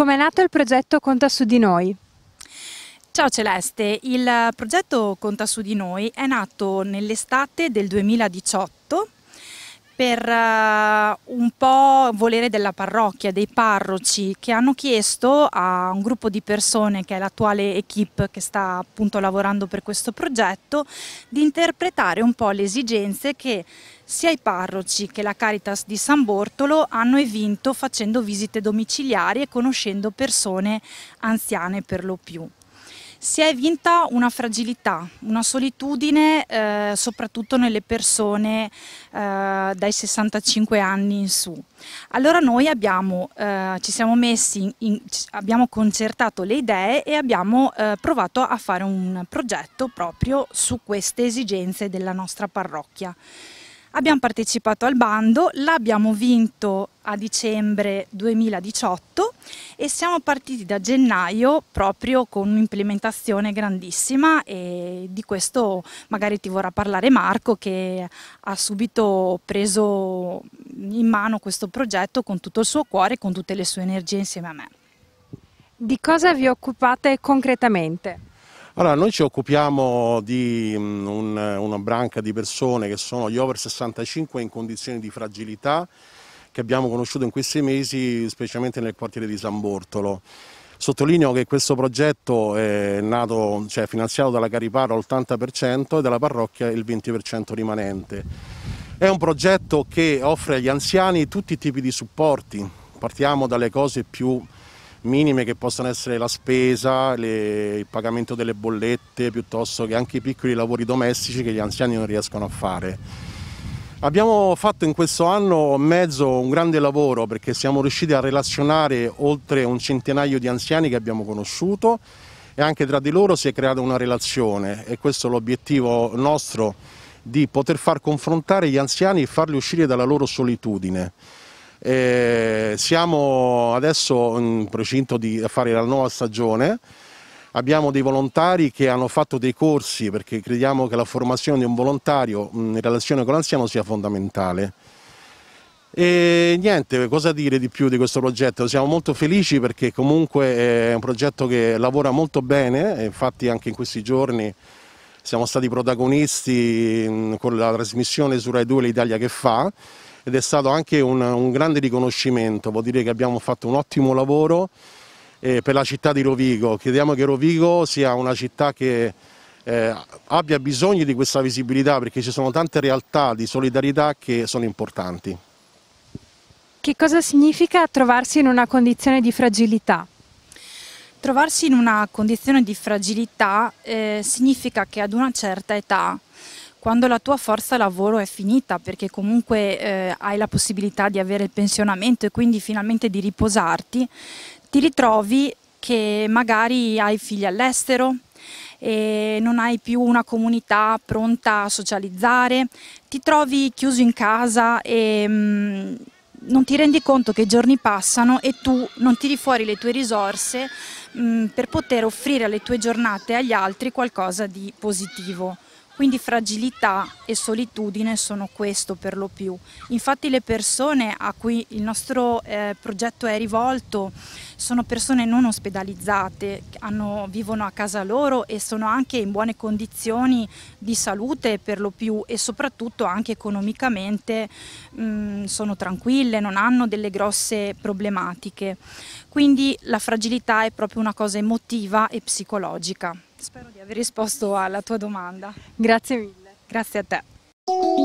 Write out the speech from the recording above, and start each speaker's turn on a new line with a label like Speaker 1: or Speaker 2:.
Speaker 1: Com'è nato il progetto Conta su di noi? Ciao Celeste, il progetto Conta su di noi è nato nell'estate del 2018 per uh, un po' volere della parrocchia, dei parroci che hanno chiesto a un gruppo di persone che è l'attuale equip che sta appunto lavorando per questo progetto di interpretare un po' le esigenze che sia i parroci che la Caritas di San Bortolo hanno evinto facendo visite domiciliari e conoscendo persone anziane per lo più si è vinta una fragilità, una solitudine eh, soprattutto nelle persone eh, dai 65 anni in su. Allora noi abbiamo, eh, ci siamo messi, in, abbiamo concertato le idee e abbiamo eh, provato a fare un progetto proprio su queste esigenze della nostra parrocchia. Abbiamo partecipato al bando, l'abbiamo vinto a dicembre 2018 e siamo partiti da gennaio proprio con un'implementazione grandissima e di questo magari ti vorrà parlare Marco che ha subito preso in mano questo progetto con tutto il suo cuore e con tutte le sue energie insieme a me. Di cosa vi occupate concretamente?
Speaker 2: Allora, noi ci occupiamo di mm, un, una branca di persone che sono gli over 65 in condizioni di fragilità che abbiamo conosciuto in questi mesi, specialmente nel quartiere di San Bortolo. Sottolineo che questo progetto è nato, cioè, finanziato dalla Cariparo all'80% e dalla parrocchia il 20% rimanente. È un progetto che offre agli anziani tutti i tipi di supporti, partiamo dalle cose più minime che possono essere la spesa, le, il pagamento delle bollette, piuttosto che anche i piccoli lavori domestici che gli anziani non riescono a fare. Abbiamo fatto in questo anno e mezzo un grande lavoro perché siamo riusciti a relazionare oltre un centinaio di anziani che abbiamo conosciuto e anche tra di loro si è creata una relazione e questo è l'obiettivo nostro di poter far confrontare gli anziani e farli uscire dalla loro solitudine. Eh, siamo adesso in procinto di fare la nuova stagione, abbiamo dei volontari che hanno fatto dei corsi perché crediamo che la formazione di un volontario in relazione con l'anziano sia fondamentale. E niente, cosa dire di più di questo progetto? Siamo molto felici perché comunque è un progetto che lavora molto bene, infatti anche in questi giorni siamo stati protagonisti con la trasmissione su Rai 2 l'Italia che fa ed è stato anche un, un grande riconoscimento, vuol dire che abbiamo fatto un ottimo lavoro eh, per la città di Rovigo, crediamo che Rovigo sia una città che eh, abbia bisogno di questa visibilità perché ci sono tante realtà di solidarietà che sono importanti.
Speaker 1: Che cosa significa trovarsi in una condizione di fragilità? Trovarsi in una condizione di fragilità eh, significa che ad una certa età quando la tua forza lavoro è finita perché comunque eh, hai la possibilità di avere il pensionamento e quindi finalmente di riposarti, ti ritrovi che magari hai figli all'estero e non hai più una comunità pronta a socializzare, ti trovi chiuso in casa e mh, mm, non ti rendi conto che i giorni passano e tu non tiri fuori le tue risorse mh, mm, per poter offrire alle tue giornate e agli altri qualcosa di positivo. Quindi fragilità e solitudine sono questo per lo più. Infatti le persone a cui il nostro eh, progetto è rivolto sono persone non ospedalizzate, hanno, vivono a casa loro e sono anche in buone condizioni di salute per lo più e soprattutto anche economicamente mh, mm, sono tranquille, non hanno delle grosse problematiche. Quindi la fragilità è proprio una cosa emotiva e psicologica. Spero di aver risposto alla tua domanda. Grazie mille. Grazie a te.